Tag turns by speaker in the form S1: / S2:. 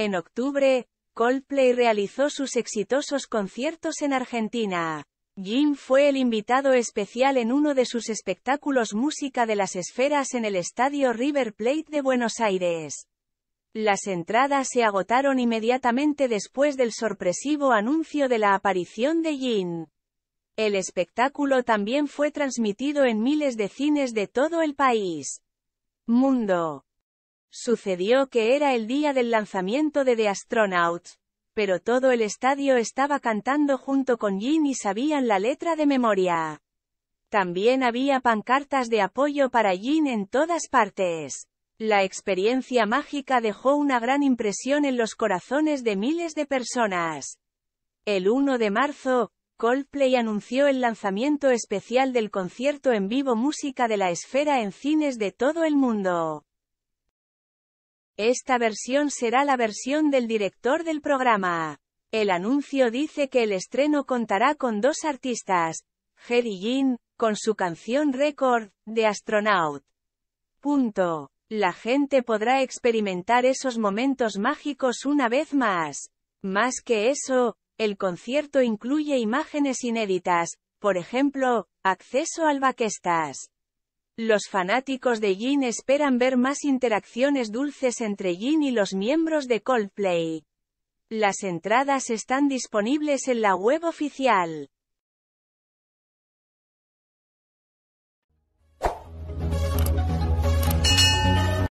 S1: En octubre, Coldplay realizó sus exitosos conciertos en Argentina. Jim fue el invitado especial en uno de sus espectáculos Música de las Esferas en el estadio River Plate de Buenos Aires. Las entradas se agotaron inmediatamente después del sorpresivo anuncio de la aparición de Jim. El espectáculo también fue transmitido en miles de cines de todo el país. Mundo. Sucedió que era el día del lanzamiento de The Astronaut, pero todo el estadio estaba cantando junto con Jin y sabían la letra de memoria. También había pancartas de apoyo para Jin en todas partes. La experiencia mágica dejó una gran impresión en los corazones de miles de personas. El 1 de marzo, Coldplay anunció el lanzamiento especial del concierto en vivo Música de la Esfera en cines de todo el mundo. Esta versión será la versión del director del programa. El anuncio dice que el estreno contará con dos artistas, Jerry Jean, con su canción Record, de Astronaut. Punto. La gente podrá experimentar esos momentos mágicos una vez más. Más que eso, el concierto incluye imágenes inéditas, por ejemplo, acceso al baquestas. Los fanáticos de Jin esperan ver más interacciones dulces entre Jin y los miembros de Coldplay. Las entradas están disponibles en la web oficial.